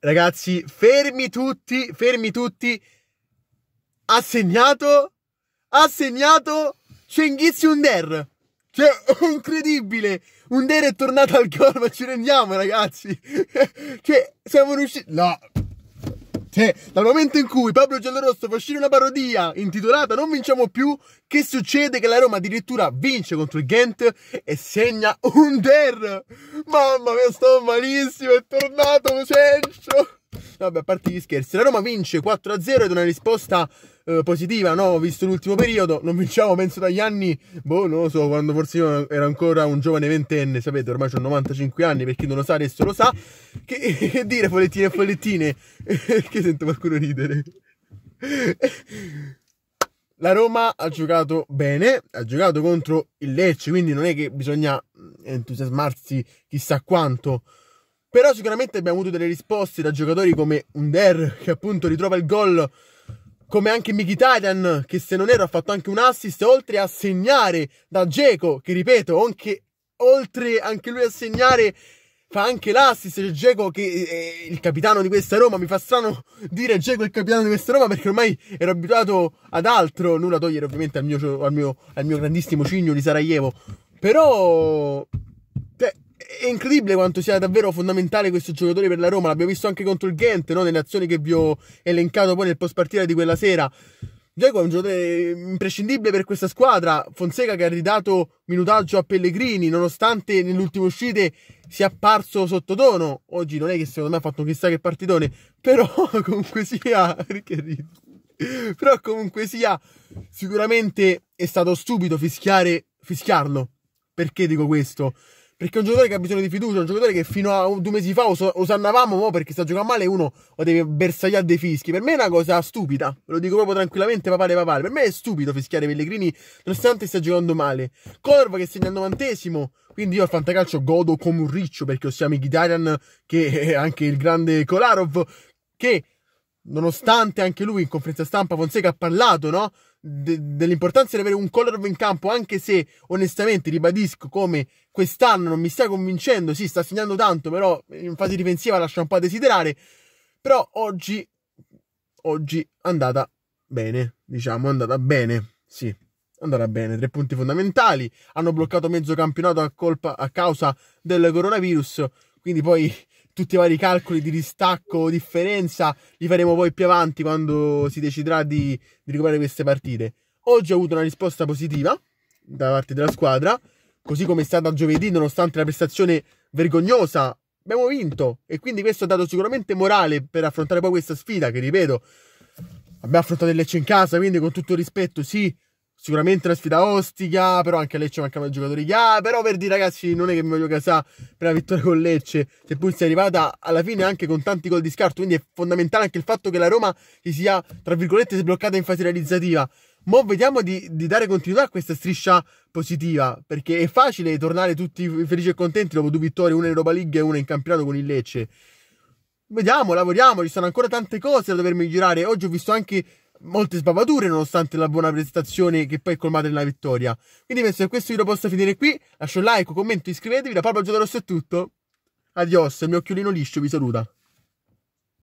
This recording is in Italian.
Ragazzi, fermi tutti, fermi tutti. Ha segnato, ha segnato Cenghis Under. Cioè, è incredibile! Under è tornato al gol, ma ci rendiamo, ragazzi! cioè, siamo riusciti... No, cioè, dal momento in cui Pablo Giallorosso fa uscire una parodia intitolata Non vinciamo più, che succede? Che la Roma addirittura vince contro il Ghent e segna un der. Mamma mia, sto malissimo, è tornato Sencio. Vabbè, a parte gli scherzi, la Roma vince 4-0 ed una risposta eh, positiva, no? Visto l'ultimo periodo, non vinciamo penso dagli anni, boh, non lo so, quando forse io ero ancora un giovane ventenne, sapete, ormai ho 95 anni, per chi non lo sa adesso lo sa. Che, che dire, follettine e follettine, che sento qualcuno ridere. La Roma ha giocato bene, ha giocato contro il Lecce, quindi non è che bisogna mm, entusiasmarsi chissà quanto. Però sicuramente abbiamo avuto delle risposte da giocatori come Under che appunto ritrova il gol come anche Mkhitaryan che se non ero ha fatto anche un assist oltre a segnare da Geco che ripeto anche, oltre anche lui a segnare fa anche l'assist del Geco che è eh, il capitano di questa Roma mi fa strano dire Geco il capitano di questa Roma perché ormai ero abituato ad altro nulla togliere ovviamente al mio, al mio, al mio grandissimo cigno di Sarajevo però è incredibile quanto sia davvero fondamentale questo giocatore per la Roma. L'abbiamo visto anche contro il Ghent, no? nelle azioni che vi ho elencato poi nel post partita di quella sera. Diego è un giocatore imprescindibile per questa squadra. Fonseca che ha ridato minutaggio a Pellegrini, nonostante nell'ultima uscite sia apparso sottotono. Oggi non è che secondo me ha fatto chissà che partitone, però comunque sia. però comunque sia, sicuramente è stato stupido fischiare, fischiarlo. Perché dico questo? Perché è un giocatore che ha bisogno di fiducia, un giocatore che fino a due mesi fa os- osannavamo mo perché sta giocando male uno o deve bersagliare dei fischi. Per me è una cosa stupida, ve lo dico proprio tranquillamente, papale papale. Per me è stupido fischiare Pellegrini nonostante stia giocando male. Corva che segna al novantesimo, quindi io al fantacalcio godo come un riccio perché ossia Mkhitaryan che è anche il grande Kolarov che nonostante anche lui in conferenza stampa Fonseca ha parlato, no? de- dell'importanza di avere un Kolarov in campo, anche se onestamente ribadisco come quest'anno non mi sta convincendo, sì sta segnando tanto, però in fase difensiva lascia un po' a desiderare, però oggi, oggi è andata bene, diciamo, è andata bene, sì, è andata bene. Tre punti fondamentali. Hanno bloccato mezzo campionato a, colpa, a causa del coronavirus. Quindi poi tutti i vari calcoli di distacco, differenza, li faremo poi più avanti quando si deciderà di, di recuperare queste partite. Oggi ho avuto una risposta positiva da parte della squadra, così come è stata giovedì, nonostante la prestazione vergognosa, abbiamo vinto e quindi questo ha dato sicuramente morale per affrontare poi questa sfida che, ripeto, abbiamo affrontato il Lecce in casa, quindi con tutto il rispetto, sì, sicuramente una sfida ostica, però anche a Lecce mancano giocatori chiave, però per dire ragazzi non è che mi voglio casare per la vittoria con Lecce, seppur sia arrivata alla fine anche con tanti gol di scarto, quindi è fondamentale anche il fatto che la Roma si sia, tra virgolette, sbloccata in fase realizzativa. Mo vediamo di, di, dare continuità a questa striscia positiva, perché è facile tornare tutti felici e contenti dopo due vittorie, una in Europa League e una in campionato con il Lecce. Vediamo, lavoriamo, ci sono ancora tante cose da dover migliorare. Oggi ho visto anche molte sbavature nonostante la buona prestazione che poi è colmata nella vittoria. Quindi penso che questo video possa finire qui. Lascio un like, un commento, iscrivetevi. Da Pablo Giocarosso è tutto. Adios, il mio occhiolino liscio vi saluta.